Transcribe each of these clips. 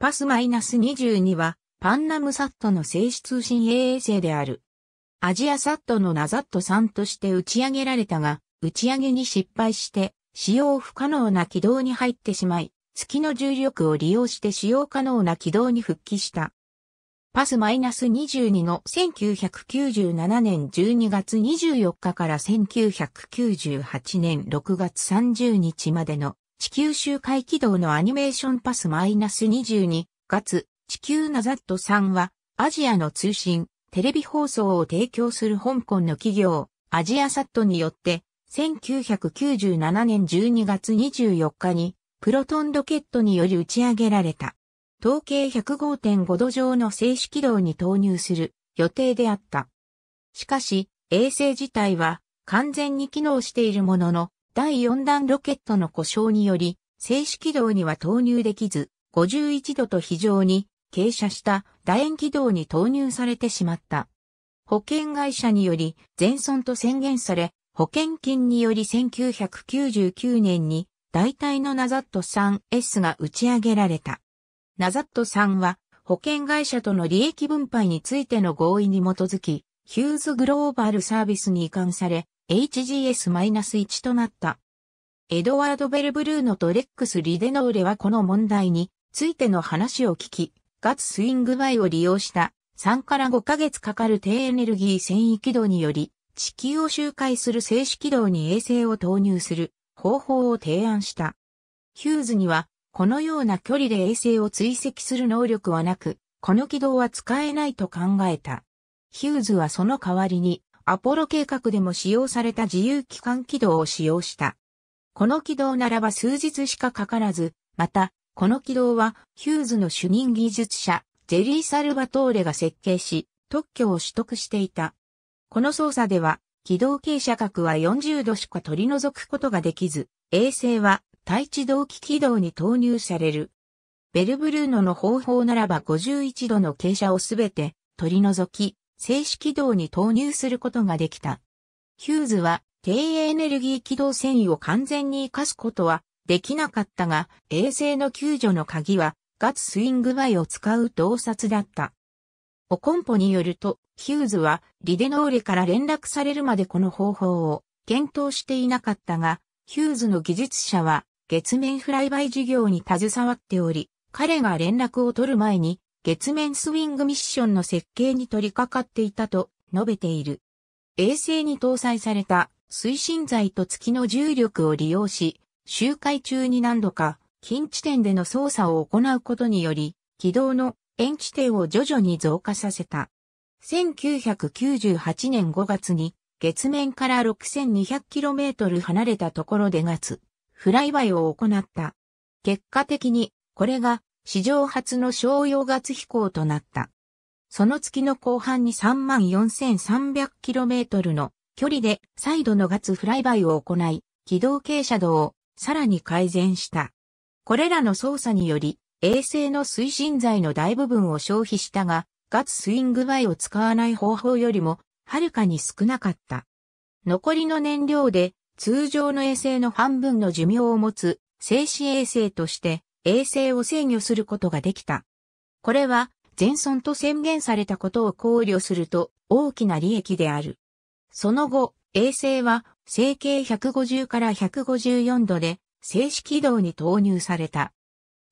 パス -22 は、パンナムサットの静止通信衛星である。アジアサットのナザット3として打ち上げられたが、打ち上げに失敗して、使用不可能な軌道に入ってしまい、月の重力を利用して使用可能な軌道に復帰した。パス -22 の1997年12月24日から1998年6月30日までの地球周回軌道のアニメーションパス -22 月、地球ナザット3は、アジアの通信、テレビ放送を提供する香港の企業、アジアサットによって、1997年12月24日に、プロトンロケットにより打ち上げられた。統計105.5度上の静止軌道に投入する予定であった。しかし、衛星自体は完全に機能しているものの、第4弾ロケットの故障により、静止軌道には投入できず、51度と非常に傾斜した楕円軌道に投入されてしまった。保険会社により全損と宣言され、保険金により1999年に大体のナザット 3S が打ち上げられた。ナザット3は保険会社との利益分配についての合意に基づき、ヒューズグローバルサービスに移管され、HGS-1 となった。エドワード・ベルブルーノとレックス・リデノーレはこの問題についての話を聞き、ガツ・スイングバイを利用した3から5ヶ月かかる低エネルギー繊維軌道により地球を周回する静止軌道に衛星を投入する方法を提案した。ヒューズにはこのような距離で衛星を追跡する能力はなく、この軌道は使えないと考えた。ヒューズはその代わりにアポロ計画でも使用された自由機関軌道を使用した。この軌道ならば数日しかかからず、また、この軌道はヒューズの主任技術者、ジェリー・サルバトーレが設計し、特許を取得していた。この操作では、軌道傾斜角は40度しか取り除くことができず、衛星は対地動機軌道に投入される。ベルブルーノの方法ならば51度の傾斜をすべて取り除き、静止軌道に投入することができた。ヒューズは低エネルギー軌道繊維を完全に活かすことはできなかったが、衛星の救助の鍵はガツスイングバイを使う洞察だった。オコンポによると、ヒューズはリデノーレから連絡されるまでこの方法を検討していなかったが、ヒューズの技術者は月面フライバイ事業に携わっており、彼が連絡を取る前に月面スウィングミッションの設計に取り掛かっていたと述べている。衛星に搭載された推進剤と月の重力を利用し、周回中に何度か近地点での操作を行うことにより、軌道の円地点を徐々に増加させた。1998年5月に月面から 6200km 離れたところで月、フライバイを行った。結果的にこれが史上初の商用月飛行となった。その月の後半に 34,300km の距離で再度の月フライバイを行い、軌道傾斜度をさらに改善した。これらの操作により、衛星の推進剤の大部分を消費したが、ツスイングバイを使わない方法よりも、はるかに少なかった。残りの燃料で、通常の衛星の半分の寿命を持つ、静止衛星として、衛星を制御することができた。これは、全村と宣言されたことを考慮すると大きな利益である。その後、衛星は成形150から154度で静止軌道に投入された。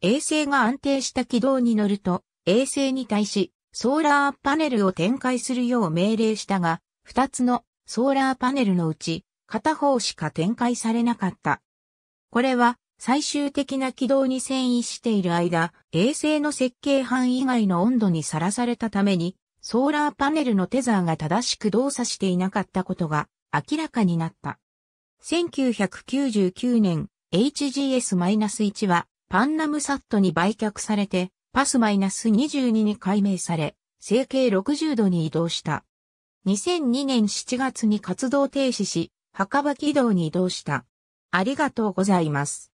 衛星が安定した軌道に乗ると、衛星に対しソーラーパネルを展開するよう命令したが、二つのソーラーパネルのうち片方しか展開されなかった。これは最終的な軌道に遷移している間、衛星の設計範囲外の温度にさらされたために、ソーラーパネルのテザーが正しく動作していなかったことが明らかになった。1999年、HGS-1 はパンナムサットに売却されて、パス -22 に改名され、成形60度に移動した。2002年7月に活動停止し、墓場軌道に移動した。ありがとうございます。